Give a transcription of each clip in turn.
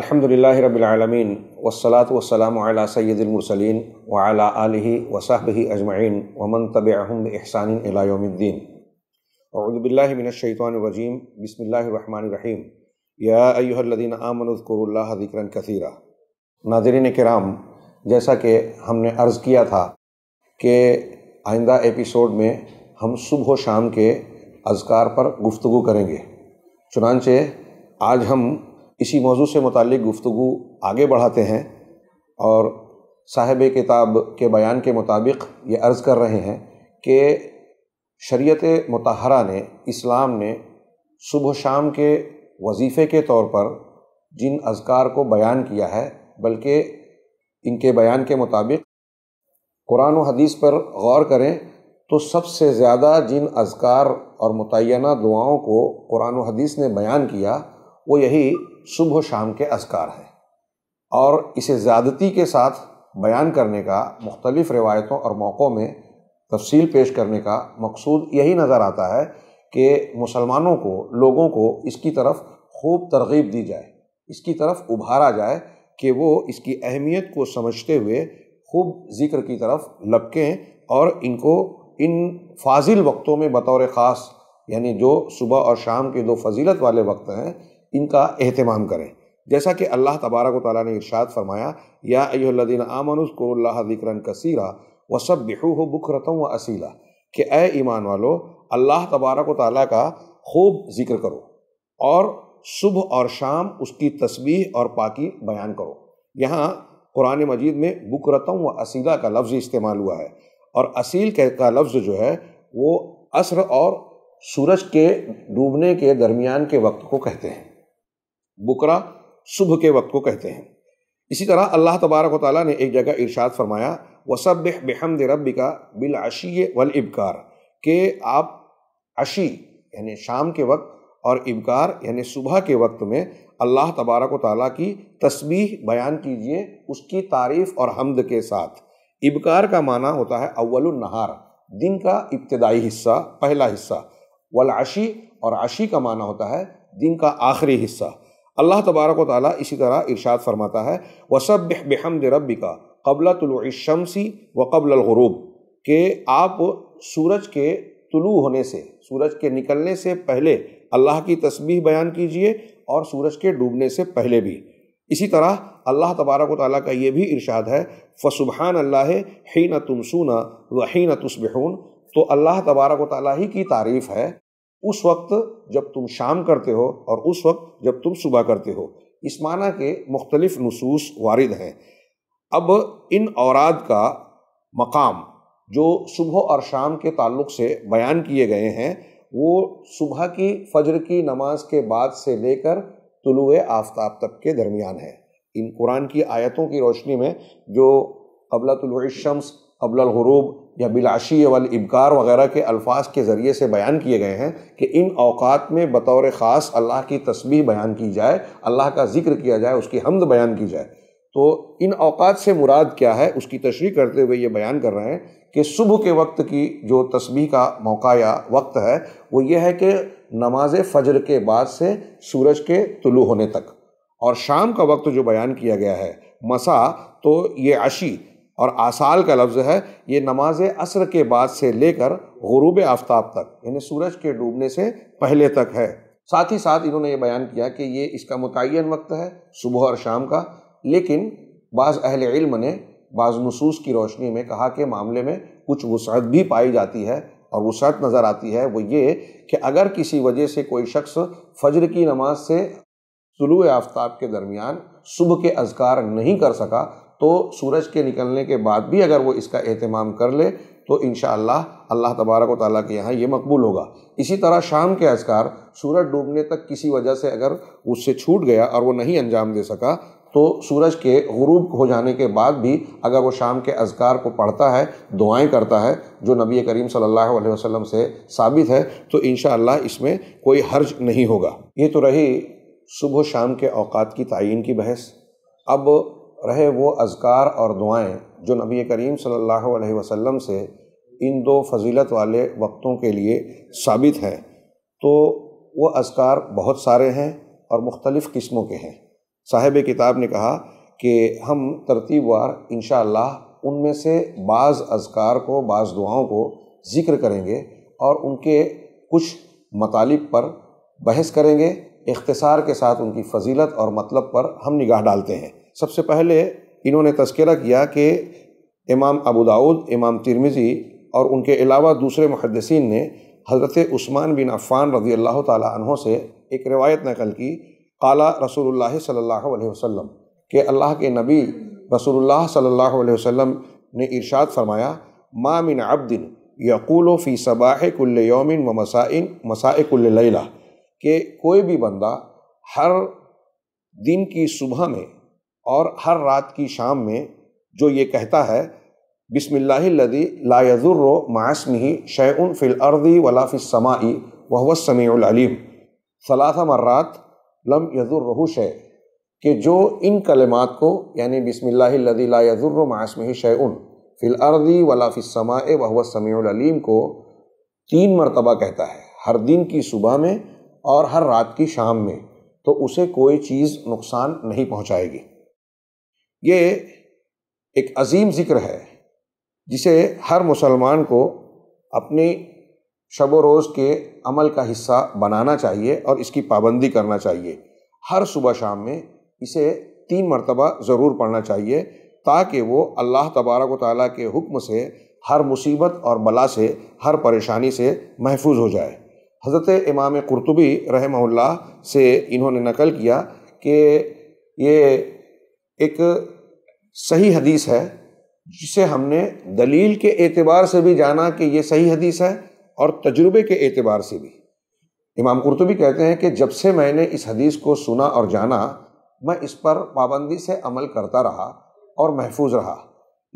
अल्हम्दुलिल्लाह रब्बिल आलमीन वस्सलातु वस्सलामु अला सय्यदिल मुरसलीन व अला आलिहि व सहबिहि अजमईन व मन तबिअहुम बिइहसान इला यौमिद्दीन औज़ु बिल्लाहि मिनश शैतानिर रजीम बिस्मिल्लाहिर रहमानिर रहीम या अय्युहल्लज़ीना आमनु ज़कुरुल्लाह ज़िक्रन कसीरा नाज़रीन किराम जैसा कि हमने अर्ज़ किया था कि आइंदा एपिसोड में हम सुबह शाम के अजकार पर गुफ्तु करेंगे चुनानचे आज हम इसी मौजू से मुतक गुफ्तु आगे बढ़ाते हैं और साहिब किताब के बयान के मुताबिक ये अर्ज़ कर रहे हैं कि शरीत मतहरा ने इस्लाम ने सुबह शाम के वजीफ़े के तौर पर जिन अजकार को बयान किया है बल्कि इनके बयान के मुताबिक कुरान व हदीस पर गौर करें तो सबसे ज़्यादा जिन अजकार और मुतना दुआओं को कुरान व हदीस ने बयान किया वो यही सुबह शाम के अजकार है और इसे ज़्यादती के साथ बयान करने का मुख्तलिफ़ रिवायतों और मौक़ों में तफसील पेश करने का मकसूद यही नज़र आता है कि मुसलमानों को लोगों को इसकी तरफ खूब तरगीब दी जाए इसकी तरफ उभारा जाए कि वो इसकी अहमियत को समझते हुए खूब जिक्र की तरफ लपकें और इनको इन फाजिल वक्तों में बतौर ख़ास यानी जो सुबह और शाम के दो फजीलत वाले वक्त हैं इनका अहतमाम करें जैसा कि अल्लाह तबारक ताली ने इर्शाद फरमाया या अयोदीन आमनस्कुरल्ला कसीरा व सब बिहू हो बुखरतों व असीला कि ए ईमान वालो अल्लाह तबारक ताली का खूब ज़िक्र करो और सुबह और शाम उसकी तस्वीर और पाकि बयान करो यहाँ कुरान मजीद में बुकरतों व असीला का लफ्ज़ इस्तेमाल हुआ है और असील का लफ्ज़ जो है वो असर और सूरज के डूबने के दरमियान के वक्त को कहते हैं बुकरा सुबह के वक्त को कहते हैं इसी तरह अल्लाह तबारक ताली ने एक जगह इरशाद फरमाया वसब बेहमद रबी का बिल वल इबकार के आप अशी यानी शाम के वक्त और इबकार यानी सुबह के वक्त में अल्लाह तबारक ताली की तस्बीह बयान कीजिए उसकी तारीफ़ और हमद के साथ इबकार का माना होता है अव्वल नहार दिन का इब्तदाई हिस्सा पहला हिस्सा वल और आशी का माना होता है दिन का आखिरी हिस्सा अल्लाह तबारक ताली इसी तरह इरशाद फरमाता है वसब बेहमद रबी का कबला तुलशमसी व कबल गरूब के आप सूरज के तुलू होने से सूरज के निकलने से पहले अल्लाह की तस्बीह बयान कीजिए और सूरज के डूबने से पहले भी इसी तरह अल्लाह तबारक ताली का ये भी इरशाद है फ़सुबहान अल्लाह ही न तुमसूना वही न तुस्बहून तो अल्लाह तबारक ताली ही की तारीफ़ है उस वक्त जब तुम शाम करते हो और उस वक्त जब तुम सुबह करते हो इस माना के मुख्तलिफ नसूस वारद हैं अब इन औराद का मकाम जो सुबह और शाम के ताल्लुक से बयान किए गए हैं वो सुबह की फजर की नमाज के बाद से लेकर तुलु आफ्ताब तक के दरमियान है इन कुरान की आयतों की रोशनी में जो कबला तुलशम्स अबलगरूब या बिलाशी वाल इबकार वगैरह के अल्फाज के ज़रिए से बयान किए गए हैं कि इन अवकात में बतौर ख़ास अल्लाह की तस्वीर बयान की जाए अल्लाह का जिक्र किया जाए उसकी हमद बयान की जाए तो इन अवकात से मुराद क्या है उसकी तशरी करते हुए ये बयान कर रहे हैं कि सुबह के वक्त की जो तस्वीर का मौका या वक्त है वो ये है कि नमाज फ़जर के बाद से सूरज के तुलु होने तक और शाम का वक्त जो बयान किया गया है मसा तो ये आशी और आसाल का लफ्ज़ है ये नमाज असर के बाद से लेकर गुरूब आफ्ताब तक यानी सूरज के डूबने से पहले तक है साथ ही साथ इन्होंने ये बयान किया कि ये इसका मुतन वक्त है सुबह और शाम का लेकिन बाज़ अहल इल्म ने बाज़ नसूस की रोशनी में कहा कि मामले में कुछ वसअत भी पाई जाती है और वसअत नज़र आती है वो ये कि अगर किसी वजह से कोई शख्स फजर की नमाज से सुलु आफ्ताब के दरमियान सुबह के अजकार नहीं कर सका तो सूरज के निकलने के बाद भी अगर वो इसका अहतमाम कर ले तो इन अल्लाह तबारक ताली के यहाँ ये मकबूल होगा इसी तरह शाम के असकार सूरज डूबने तक किसी वजह से अगर उससे छूट गया और वो नहीं अंजाम दे सका तो सूरज के गरूब हो जाने के बाद भी अगर वो शाम के अजगार को पढ़ता है दुआएं करता है जो नबी करीम सल्लल्लाहु अलैहि वसल्लम से साबित है तो इन इसमें कोई हर्ज नहीं होगा ये तो रही सुबह शाम के अवकात की तयन की बहस अब रहे वो अजकार और दुआएं जो नबी करीम सल्लल्लाहु अलैहि वसल्लम से इन दो फजीलत वाले वक्तों के लिए साबित हैं तो वो अजकार बहुत सारे हैं और मुख्तलिफ़ किस्मों के हैं साहिब किताब ने कहा कि हम तरतीबवार इन उनमें से बाज़ अजकार को बाज़ दुआओं को ज़िक्र करेंगे और उनके कुछ मतालिब पर बहस करेंगे इख्तसार के साथ उनकी फजीलत और मतलब पर हम निगाह डालते हैं सबसे पहले इन्होंने तस्करा किया कि इमाम अबू दाऊद इमाम तिरमिज़ी और उनके अलावा दूसरे मुहदसिन ने हज़रत उस्मान बिन अफ़ान रज़ी अल्लाह तहों से एक रिवायत नकल की काला रसूल सल्ला वसम के अल्लाह के नबी रसूल सल्ला वसम ने इरशाद फरमाया मामिन अब्दिन यक़ूलो फ़ी सबाह कुल यौमिन व मसाइन मसाकुल्ला के कोई भी बंदा हर दिन की सुबह में और हर रात की शाम में जो ये कहता है बिसमिल्लादी लाजुर्रो मासमी शैन फ़िल अर्दी समाई वह समीम मर्रात लम यजुर्रहू शय कि जो इन कलमात को यानी बिसमिल्लादी लाजुर्रो मासमी शैन फ़िल अर्दी वलाफ़िसमा वह समीम को तीन मरतबा कहता है हर दिन की सुबह में और हर रात की शाम में तो उसे कोई चीज़ नुकसान नहीं पहुँचाएगी ये एक अजीम ज़िक्र है जिसे हर मुसलमान को अपनी शब रोज़ के अमल का हिस्सा बनाना चाहिए और इसकी पाबंदी करना चाहिए हर सुबह शाम में इसे तीन मरतबा ज़रूर पढ़ना चाहिए ताकि वो अल्लाह तबारक ताली के हुक्म से हर मुसीबत और बला से हर परेशानी से महफूज हो जाए हज़रत इमाम करतुबी रहमल से इन्होंने नकल किया कि ये एक सही हदीस है जिसे हमने दलील के एतबार से भी जाना कि यह सही हदीस है और तजुर्बे के एतबार से भी इमाम कुरतुबी कहते हैं कि जब से मैंने इस हदीस को सुना और जाना मैं इस पर पाबंदी से अमल करता रहा और महफूज रहा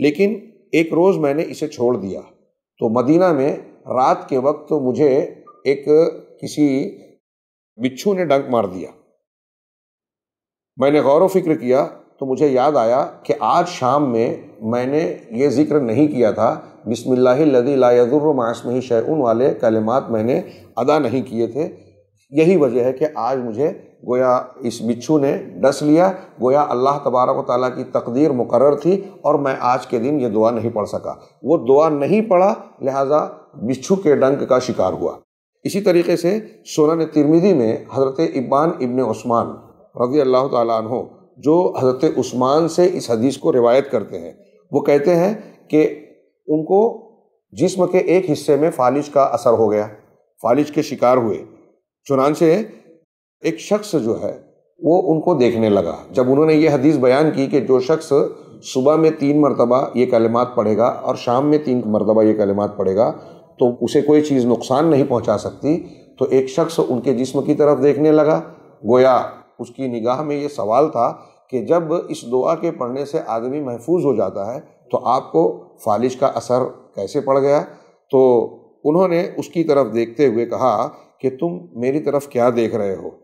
लेकिन एक रोज़ मैंने इसे छोड़ दिया तो मदीना में रात के वक्त तो मुझे एक किसी बिच्छू ने डंक मार दिया मैंने गौर व फिक्र किया तो मुझे याद आया कि आज शाम में मैंने ये जिक्र नहीं किया था बिसमिल्लाजुर्रमासमी शैन वाले कलमात मैंने अदा नहीं किए थे यही वजह है कि आज मुझे गोया इस बिच्छू ने डस लिया गोया अल्लाह तबारक ताली की तकदीर मुकर थी और मैं आज के दिन ये दुआ नहीं पढ़ सका वो दुआ नहीं पढ़ा लिहाजा बिच्छू के डंक का शिकार हुआ इसी तरीके से सोना तिरमिदी में हज़रत इब्बान इबन ओस्मान रजी अल्लाह तहों जो हज़रत उस्मान से इस हदीस को रिवायत करते हैं वो कहते हैं कि उनको जिस्म के एक हिस्से में फालिज का असर हो गया फालिज के शिकार हुए चुनानचे एक शख्स जो है वो उनको देखने लगा जब उन्होंने ये हदीस बयान की कि जो शख्स सुबह में तीन मरतबा ये कलमात पढ़ेगा और शाम में तीन मरतबा ये कलमात पढ़ेगा तो उसे कोई चीज़ नुकसान नहीं पहुंचा सकती तो एक शख्स उनके जिस्म की तरफ देखने लगा गोया उसकी निगाह में ये सवाल था कि जब इस दुआ के पढ़ने से आदमी महफूज हो जाता है तो आपको फालिश का असर कैसे पड़ गया तो उन्होंने उसकी तरफ देखते हुए कहा कि तुम मेरी तरफ क्या देख रहे हो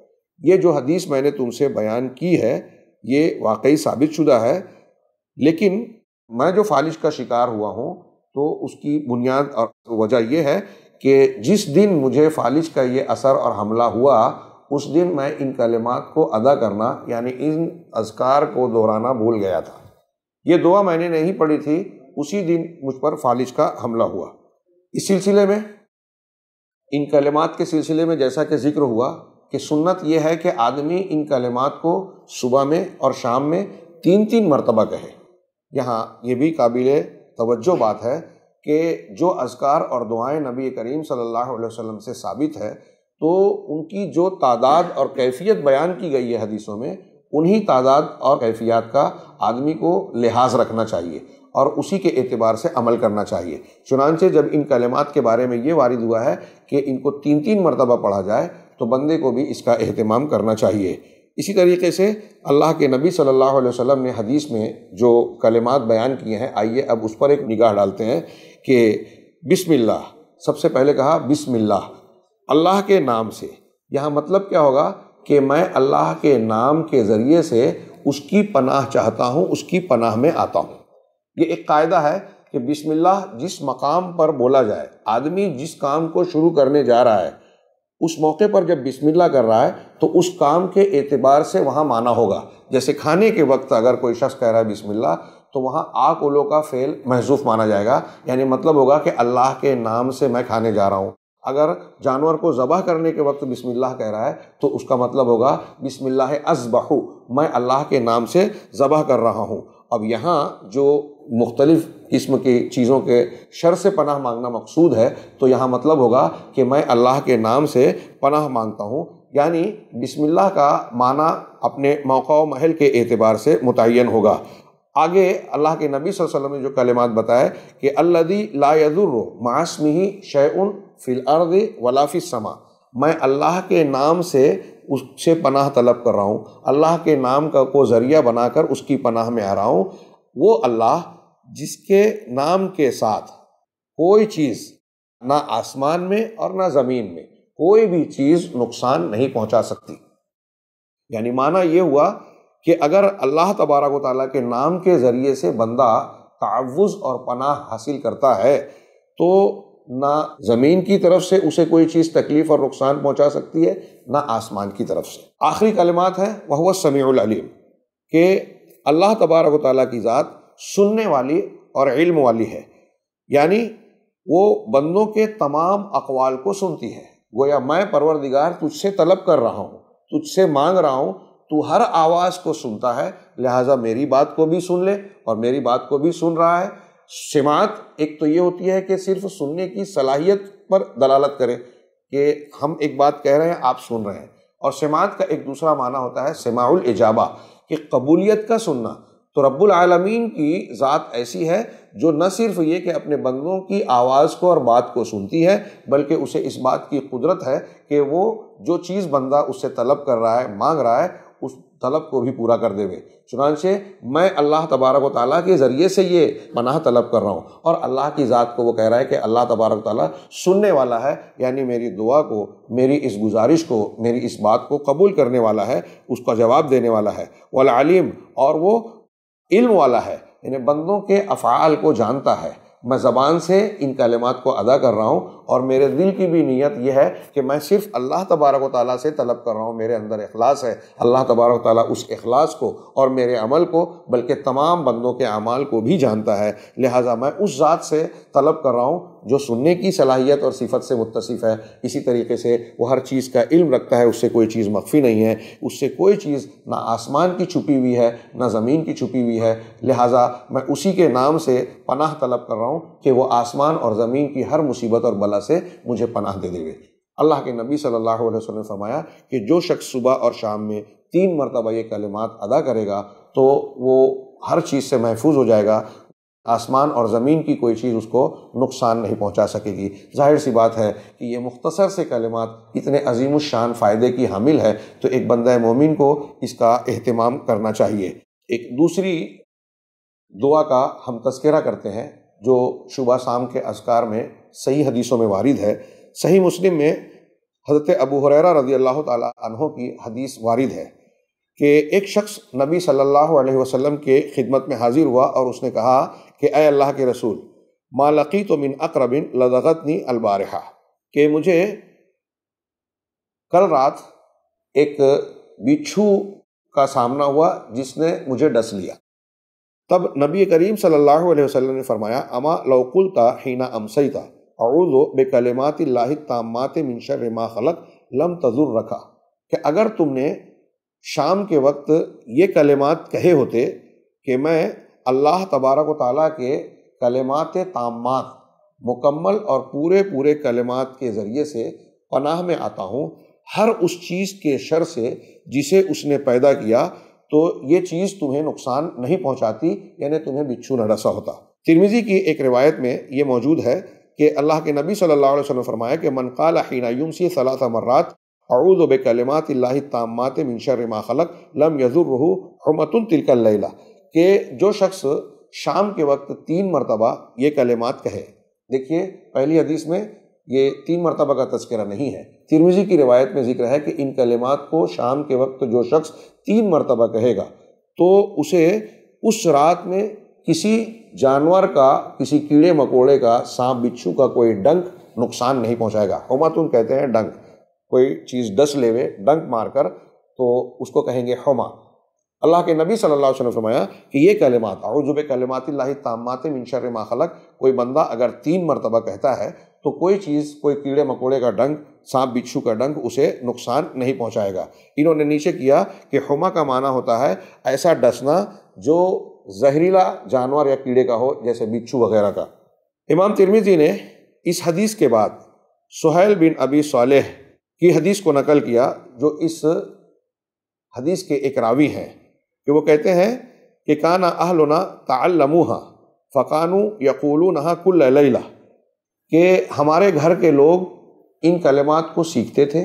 ये जो हदीस मैंने तुमसे बयान की है ये वाकई साबित शुदा है लेकिन मैं जो फालिश का शिकार हुआ हूँ तो उसकी बुनियाद और वजह यह है कि जिस दिन मुझे फालिश का ये असर और हमला हुआ उस दिन मैं इन कलमात को अदा करना यानी इन अजकार को दोहराना भूल गया था ये दुआ मैंने नहीं पढ़ी थी उसी दिन मुझ पर फालिज का हमला हुआ इस सिलसिले में इन कलमात के सिलसिले में जैसा कि जिक्र हुआ कि सुन्नत यह है कि आदमी इन कलमात को सुबह में और शाम में तीन तीन मरतबा कहे यहाँ ये भी काबिल तवज्जो बात है कि जो अजकार और दुआएं नबी करीम सल्लल्लाहु अलैहि वसल्लम से साबित है तो उनकी जो तादाद और कैफियत बयान की गई है हदीसों में उन्हीं तादाद और कैफियत का आदमी को लिहाज रखना चाहिए और उसी के एतबार से अमल करना चाहिए चुनानचे जब इन कलमात के बारे में ये वारिद हुआ है कि इनको तीन तीन मरतबा पढ़ा जाए तो बंदे को भी इसका अहतमाम करना चाहिए इसी तरीके से अल्लाह के नबी सल्लल्लाहु अलैहि वसल्लम ने हदीस में जो कलमात बयान किए हैं आइए अब उस पर एक निगाह डालते हैं कि बिसमिल्लाह सबसे पहले कहा बिसमिल्लाह अल्लाह के नाम से यहाँ मतलब क्या होगा कि मैं अल्लाह के नाम के ज़रिए से उसकी पनाह चाहता हूँ उसकी पनाह में आता हूँ ये एक कायदा है कि बिस्मिल्लाह जिस मकाम पर बोला जाए आदमी जिस काम को शुरू करने जा रहा है उस मौके पर जब बिस्मिल्लाह कर रहा है तो उस काम के एतबार से वहाँ माना होगा जैसे खाने के वक्त अगर कोई शख्स कह रहा है बिस्मिल्ला तो वहाँ आक का फेल महसूफ माना जाएगा यानी मतलब होगा कि अल्लाह के नाम से मैं खाने जा रहा हूँ अगर जानवर को ज़बह करने के वक्त बिस्मिल्लाह कह रहा है तो उसका मतलब होगा बिस्मिल्लाह अजबहू मैं अल्लाह के नाम से ज़बह कर रहा हूँ अब यहाँ जो मुख्तलिफ़ किस्म की चीज़ों के शर से पनाह मांगना मकसूद है तो यहाँ मतलब होगा कि मैं अल्लाह के नाम से पनाह मांगता हूँ यानी बिस्मिल्लाह का माना अपने मौका महल के एतबार से मुतन होगा आगे अल्लाह के नबी वसल्लम ने जो कलमात बताए कि अल्लदी लायदुर मासमी शैन फिल अर्द वलाफी समा मैं अल्लाह के नाम से उससे पनाह तलब कर रहा हूँ अल्लाह के नाम का को ज़रिया बनाकर उसकी पनाह में आ रहा हूँ वो अल्लाह जिसके नाम के साथ कोई चीज़ ना आसमान में और ना ज़मीन में कोई भी चीज़ नुकसान नहीं पहुँचा सकती यानी माना यह हुआ कि अगर अल्लाह तबारक ताली के नाम के ज़रिए से बंदा तवज़ और पनाह हासिल करता है तो ना जमीन की तरफ से उसे कोई चीज़ तकलीफ और नुकसान पहुंचा सकती है ना आसमान की तरफ से आखिरी कलमात है वह हुआ समीम के अल्लाह तबारक ताली की ज़ात सुनने वाली और इल्म वाली है यानी वो बंदों के तमाम अकवाल को सुनती है गोया मैं परवरदिगार तुझसे तलब कर रहा हूँ तुझसे मांग रहा हूँ तू हर आवाज़ को सुनता है लिहाजा मेरी बात को भी सुन ले और मेरी बात को भी सुन रहा है शिमात एक तो ये होती है कि सिर्फ सुनने की सलाहियत पर दलालत करे कि हम एक बात कह रहे हैं आप सुन रहे हैं और शिमात का एक दूसरा माना होता है समाउल एजाबा कि कबूलियत का सुनना तो रब्बुल आलमीन की ज़ात ऐसी है जो न सिर्फ ये कि अपने बंदों की आवाज़ को और बात को सुनती है बल्कि उसे इस बात की कुदरत है कि वो जो चीज़ बंदा उससे तलब कर रहा है मांग रहा है उस तलब को भी पूरा कर देवे चुनानचे मैं अल्लाह तबारक ताली के ज़रिए से ये पनाह तलब कर रहा हूँ और अल्लाह की ज़ात को वो कह रहा है कि अल्लाह तबारक ताली सुनने वाला है यानी मेरी दुआ को मेरी इस गुजारिश को मेरी इस बात को कबूल करने वाला है उसका जवाब देने वाला है वालिम और वो इल्म वाला है यानी बंदों के अफ़ाल को जानता है मैं ज़बान से इन कलमात को अदा कर रहा हूँ और मेरे दिल की भी नीयत यह है कि मैं सिर्फ अल्लाह तबारक ताली से तलब कर रहा हूँ मेरे अंदर अखलास है अल्लाह तबारक ताली उस अखलास को और मेरे अमल को बल्कि तमाम बंदों के अमाल को भी जानता है लिहाजा मैं उस ज़ात से तलब कर रहा हूँ जो सुनने की सलाहियत और सिफत से मुतसिफ़ है इसी तरीके से वह हर चीज़ का इल्म रखता है उससे कोई चीज़ मख्फी नहीं है उससे कोई चीज़ ना आसमान की छुपी हुई है ना ज़मीन की छुपी हुई है लिहाजा मैं उसी के नाम से पनाह तलब कर रहा हूँ कि वह आसमान और ज़मीन की हर मुसीबत और बला से मुझे पनाह दे देंगे अल्लाह के नबी सल्लल्लाहु अलैहि वसल्लम ने फरमाया कि जो शख्स सुबह और शाम में तीन मरतबा ये कलिमात अदा करेगा तो वो हर चीज़ से महफूज हो जाएगा आसमान और ज़मीन की कोई चीज़ उसको नुकसान नहीं पहुंचा सकेगी जाहिर सी बात है कि ये मुख्तसर से कलिमात इतने अजीम शान फ़ायदे की हामिल है तो एक बंदा मोमिन को इसका अहतमाम करना चाहिए एक दूसरी दुआ का हम तस्करा करते हैं जो सुबह शाम के असकार में सही हदीसों में वारिद है सही मुस्लिम में हज़रत अबू हुररा रजी अल्लाह तहों की हदीस वारिद है कि एक शख्स नबी सल्लल्लाहु अलैहि वसल्लम के खिदमत में हाजिर हुआ और उसने कहा कि अय अल्लाह के रसूल मालकी तो मिन अकरबिन लदगतनी अलबारहा कि मुझे कल रात एक बिच्छू का सामना हुआ जिसने मुझे डस लिया तब नबी करीम सल्लल्लाहु अलैहि वसल्लम ने फरमाया अमा लौकुलता हीना अमसईता अरुज़ो बेकलमात तामात मिनशर मा खलक लम तजुर रखा कि अगर तुमने शाम के वक्त ये कलेमात कहे होते कि मैं अल्लाह तबारक ताली के कलेमात तामात मुकम्मल और पूरे पूरे कलेमात के ज़रिए से पनाह में आता हूँ हर उस चीज़ के शर से जिसे उसने पैदा किया तो ये चीज़ तुम्हें नुकसान नहीं पहुंचाती यानी तुम्हें बिच्छू न डसा होता तिरमिज़ी की एक रिवायत में ये मौजूद है कि अल्लाह के नबी सल्ला अलैहि वसल्लम फरमाया कि मन काला हीनायुम सी सलात मर्रात अऊद बे कलमात तामात मिनशर मा खलक लम यजुर्रहू हमतुन तिलकल लैला के जो शख्स शाम के वक्त तीन मरतबा ये कलमात कहे देखिए पहली हदीस में ये तीन मरतबा का तस्करा नहीं है तिरमिजी की रिवायत में जिक्र है कि इन कलिमात को शाम के वक्त जो शख्स तीन मरतबा कहेगा तो उसे उस रात में किसी जानवर का किसी कीड़े मकोड़े का सांप बिच्छू का कोई डंक नुकसान नहीं पहुंचाएगा हमातुन कहते हैं डंक कोई चीज़ डस लेवे डंक मारकर तो उसको कहेंगे हमा अल्लाह के नबी सल्लल्लाहु अलैहि वसल्लम ने फरमाया कि ये कलिमात अरुजुब कलिमात तामात मिनशर माखलक कोई बंदा अगर तीन मरतबा कहता है तो कोई चीज़ कोई कीड़े मकोड़े का डंक सांप बिच्छू का डंक उसे नुकसान नहीं पहुंचाएगा इन्होंने नीचे किया कि हुमा का माना होता है ऐसा डसना जो जहरीला जानवर या कीड़े का हो जैसे बिच्छू वगैरह का इमाम तिरमिजी ने इस हदीस के बाद सुहैल बिन अबी सालेह की हदीस को नकल किया जो इस हदीस के एक रावी हैं कि वो कहते हैं कि काना अहलना तल्लमूहा फ़कानू यकूलू नहा कुल्ला के हमारे घर के लोग इन कलमात को सीखते थे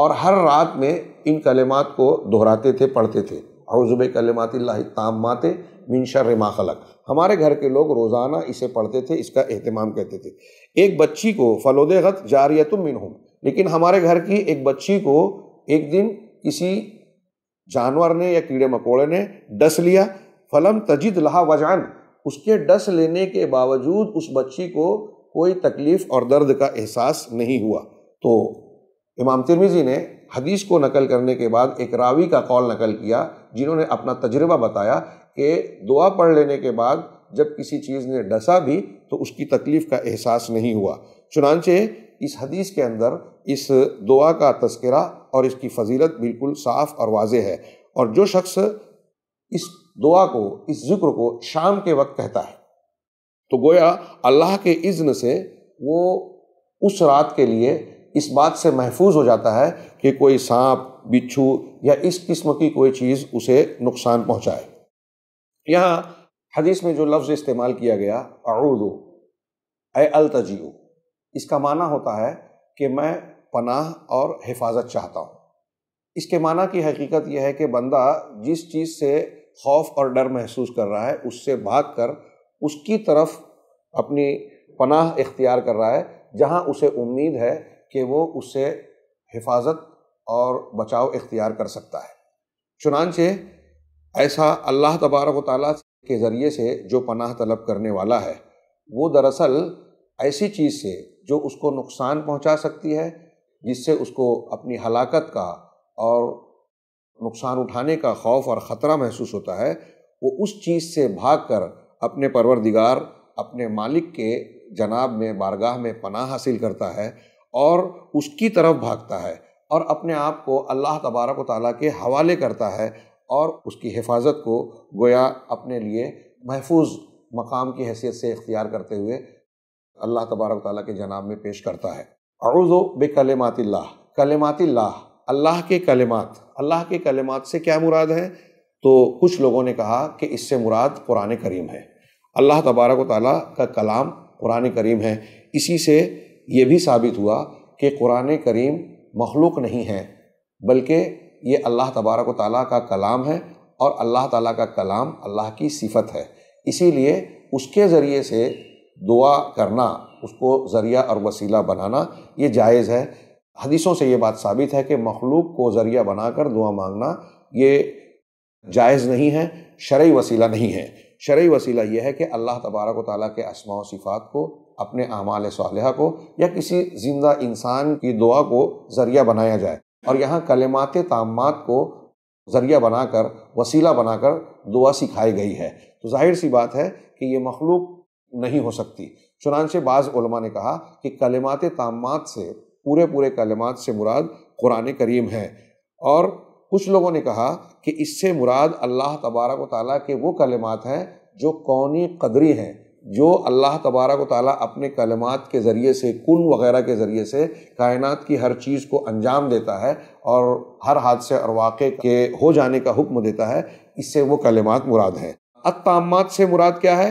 और हर रात में इन कलमात को दोहराते थे पढ़ते थे अवज़ुब कलमात तामाते मिन मिनशर मा खलक हमारे घर के लोग रोज़ाना इसे पढ़ते थे इसका अहतमाम कहते थे एक बच्ची को फलोद गत जारियतुम मिन हूँ लेकिन हमारे घर की एक बच्ची को एक दिन किसी जानवर ने या कीड़े मकोड़े ने डस लिया फलम तजिद लहा वजान उसके डस लेने के बावजूद उस बच्ची को कोई तकलीफ और दर्द का एहसास नहीं हुआ तो इमाम तिरमिजी ने हदीस को नकल करने के बाद एक रावी का कौल नकल किया जिन्होंने अपना तजर्बा बताया कि दुआ पढ़ लेने के बाद जब किसी चीज़ ने डसा भी तो उसकी तकलीफ़ का एहसास नहीं हुआ चुनानचे इस हदीस के अंदर इस दुआ का तस्करा और इसकी फजीलत बिल्कुल साफ और वाज है और जो शख्स इस दुआ को इस ज़िक्र को शाम के वक्त कहता है तो गोया अल्लाह के इज़्न से वो उस रात के लिए इस बात से महफूज हो जाता है कि कोई सांप बिच्छू या इस किस्म की कोई चीज़ उसे नुकसान पहुंचाए यहाँ हदीस में जो लफ्ज़ इस्तेमाल किया गया अरुदो ए अलतजीओ इसका माना होता है कि मैं पनाह और हिफाजत चाहता हूँ इसके माना की हकीकत यह है कि बंदा जिस चीज़ से खौफ और डर महसूस कर रहा है उससे भाग कर उसकी तरफ अपनी पनाह इख्तियार कर रहा है जहाँ उसे उम्मीद है कि वो उससे हिफाजत और बचाव इख्तियार कर सकता है चुनानचे ऐसा अल्लाह तबारक ताली के ज़रिए से जो पनाह तलब करने वाला है वो दरअसल ऐसी चीज़ से जो उसको नुकसान पहुंचा सकती है जिससे उसको अपनी हलाकत का और नुकसान उठाने का खौफ और ख़तरा महसूस होता है वो उस चीज़ से भाग कर अपने परवरदिगार अपने मालिक के जनाब में बारगाह में पनाह हासिल करता है और उसकी तरफ भागता है और अपने आप को अल्लाह तबारक ताली के हवाले करता है और उसकी हिफाजत को गोया अपने लिए महफूज मकाम की हैसियत से इख्तियार करते हुए अल्लाह तबारक ताली के जनाब में पेश करता है अरुज़ो बेकलमातिल्ला कलमातिल्ला अल्लाह के कलिमात अल्लाह के कलमात से क्या मुराद है तो कुछ लोगों ने कहा कि इससे मुराद कुरान करीम है अल्लाह तबारक ताली का कलाम कुरान करीम है इसी से ये भी साबित हुआ कि कुरान करीम मखलूक नहीं है बल्कि ये अल्लाह तबारक ताली का कलाम है और अल्लाह ताली का कलाम अल्लाह की सिफत है इसीलिए उसके ज़रिए से दुआ करना उसको ज़रिया और वसीला बनाना ये जायज़ है हदीसों से ये बात साबित है कि मखलूक को ज़रिया बनाकर दुआ मांगना ये जायज़ नहीं है शरय वसीला नहीं है शरय वसीला यह है कि अल्लाह तबारक ताली के असमा सिफ़ात को अपने आमाल साल को या किसी जिंदा इंसान की दुआ को ज़रिया बनाया जाए और यहाँ कलमात तामात को ज़रिया बनाकर वसीला बनाकर दुआ सिखाई गई है तो जाहिर सी बात है कि ये मखलूक नहीं हो सकती चुनानचे बाज़ा ने कहा कि कलमात तामात से पूरे पूरे कलमात से मुराद कुरान करीम है और कुछ लोगों ने कहा कि इससे मुराद अल्लाह तबारक ताली के वो कलमात हैं जो कौनी कदरी हैं जो अल्लाह तबारक ताली अपने कलमात के ज़रिए से कुन वगैरह के ज़रिए से कायनात की हर चीज़ को अंजाम देता है और हर हादसे और वाक़े के हो जाने का हुक्म देता है इससे वो कलमात मुराद हैं अतामात से मुराद क्या है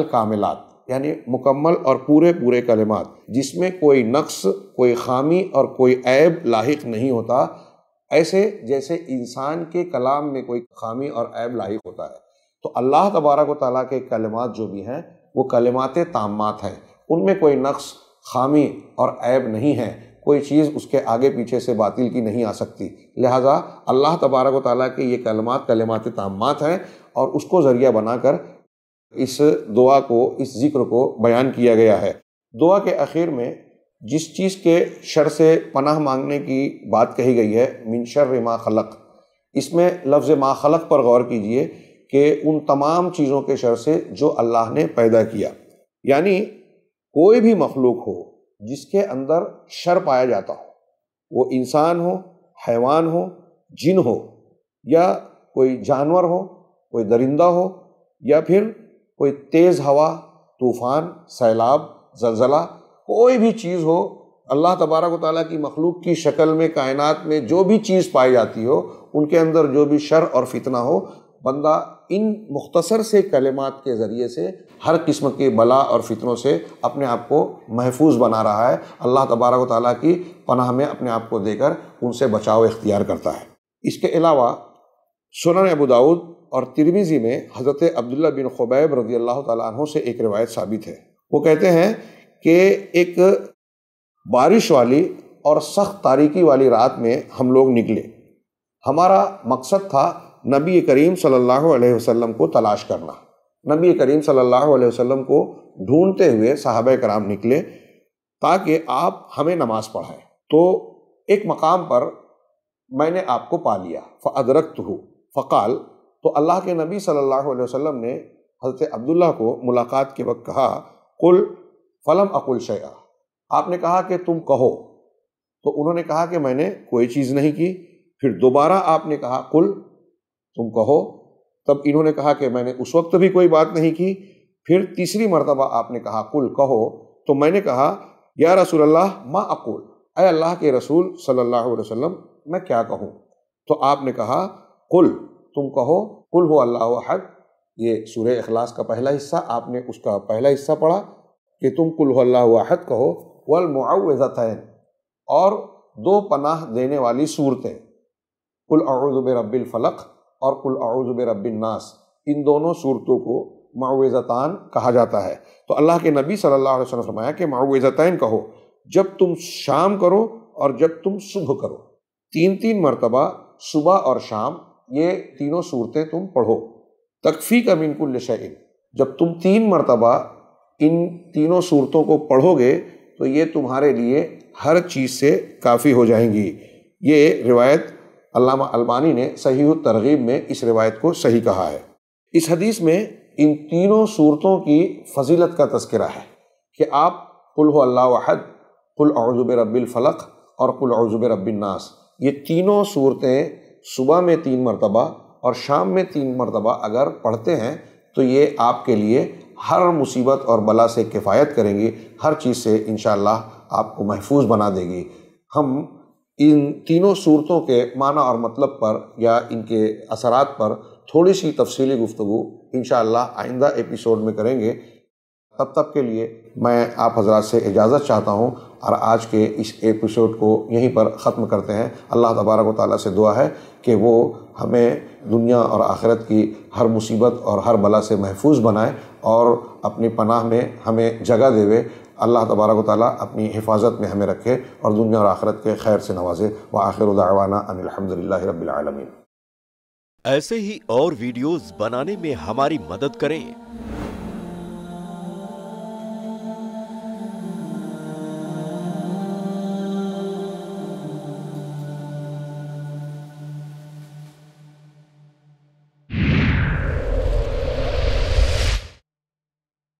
अलकामिलात यानी मुकम्मल और पूरे पूरे कलमात जिसमें कोई नक्स कोई खामी और कोई ऐब लाक नहीं होता ऐसे जैसे इंसान के कलाम में कोई खामी और ऐब लाइक होता है तो अल्लाह तबारक ताली के कलमात जो भी हैं वो कलमात तामात हैं उनमें कोई नक्स खामी और ऐब नहीं है कोई चीज़ उसके आगे पीछे से बातिल की नहीं आ सकती लिहाजा अल्लाह तबारक ताली के ये कलमात कलमात तामात हैं और उसको ज़रिया बनाकर इस दुआ को इस ज़िक्र को बयान किया गया है दुआ के अखीर में जिस चीज़ के शर से पनाह मांगने की बात कही गई है मिन शर मा खलक इसमें लफ्ज़ मा खलक पर गौर कीजिए कि उन तमाम चीज़ों के शर से जो अल्लाह ने पैदा किया यानी कोई भी मखलूक हो जिसके अंदर शर पाया जाता हो वो इंसान हो हैवान हो जिन हो या कोई जानवर हो कोई दरिंदा हो या फिर कोई तेज़ हवा तूफ़ान सैलाब जलजला कोई भी चीज़ हो अल्लाह तबारक ताली की मखलूक की शक्ल में कायनत में जो भी चीज़ पाई जाती हो उनके अंदर जो भी शर और फितना हो बंदा इन मुख्तसर से कलमात के ज़रिए से हर किस्म के बला और फितनों से अपने आप को महफूज बना रहा है अल्लाह तबारक ताली की पनाह में अपने आप को देकर उनसे बचाव इख्तियार करता है इसके अलावा सुनन अबू दाऊद और तिरमिज़ी में हज़रत अब्दुल्ला बिन खुबैब रज़ी अल्लाह तु से एक रवायत साबित है वो कहते हैं कि एक बारिश वाली और सख्त तारीकी वाली रात में हम लोग निकले हमारा मकसद था नबी करीम सल्लल्लाहु अलैहि वसल्लम को तलाश करना नबी करीम सल्लल्लाहु अलैहि वसल्लम को ढूंढते हुए साहब कराम निकले ताकि आप हमें नमाज़ पढ़ाएं तो एक मकाम पर मैंने आपको पा लिया फ़दरकत हूँ फ़काल तो अल्लाह के नबी सल्लल्लाहु अलैहि वसल्लम ने हज़रत अब्दुल्ला को मुलाकात के वक्त कहा कुल फलम अकुल शया आपने कहा कि तुम कहो तो उन्होंने कहा कि मैंने कोई चीज़ नहीं की फिर दोबारा आपने कहा कुल तुम कहो तब इन्होंने कहा कि मैंने उस वक्त भी कोई बात नहीं की फिर तीसरी मरतबा आपने कहा कुल कहो तो मैंने कहा या रसूल अल्लाह माँ अकुल अय अल्लाह के रसूल सल्लल्लाहु अलैहि वसल्लम मैं क्या कहूँ तो आपने कहा कुल तुम कहो कुल हो अल्लाह हक ये सूर्य अखलास का पहला हिस्सा आपने उसका पहला हिस्सा पढ़ा कि तुम कुल वाहद कहो वल मुआवज़तैन और दो पनाह देने वाली सूरतें कुल आउज़ब रबिलफ़लक और कुल आउज़ब रबिलनास इन दोनों सूरतों को मावज़तान कहा जाता है तो अल्लाह के नबी सल्लल्लाहु अलैहि वसल्लम फरमाया कि मावज़तैन कहो जब तुम शाम करो और जब तुम सुबह करो तीन तीन मरतबा सुबह और शाम ये तीनों सूरतें तुम पढ़ो तकफ़ी का मिनकुल शैन जब तुम तीन मरतबा इन तीनों सूरतों को पढ़ोगे तो ये तुम्हारे लिए हर चीज़ से काफ़ी हो जाएंगी ये रिवायत अल्लामा अलबानी ने सही तरगीब में इस रिवायत को सही कहा है इस हदीस में इन तीनों सूरतों की फजीलत का तस्करा है कि आप कुल अल्लाहद कुल अजुब रबिलफ़लक और कुल अजुब रबिलनास ये तीनों सूरतें सुबह में तीन मरतबा और शाम में तीन मरतबा अगर पढ़ते हैं तो ये आपके लिए हर मुसीबत और बला से किफ़ायत करेंगी हर चीज़ से इन आपको महफूज बना देगी हम इन तीनों सूरतों के माना और मतलब पर या इनके असरात पर थोड़ी सी तफसली गुफ्तु इन आइंदा एपिसोड में करेंगे तब तक के लिए मैं आप हजरात से इजाज़त चाहता हूँ और आज के इस एपिसोड को यहीं पर ख़त्म करते हैं अल्लाह तबारक ताली से दुआ है कि वो हमें दुनिया और आखिरत की हर मुसीबत और हर बला से महफूज बनाए और अपनी पनाह में हमें जगह देवे अल्लाह तबारक ताली अपनी हिफाजत में हमें रखे और दुनिया और आखरत के खैर से नवाजे व आखिर उदावाना अनिलहमदिल्ला रबालमीन ऐसे ही और वीडियोस बनाने में हमारी मदद करें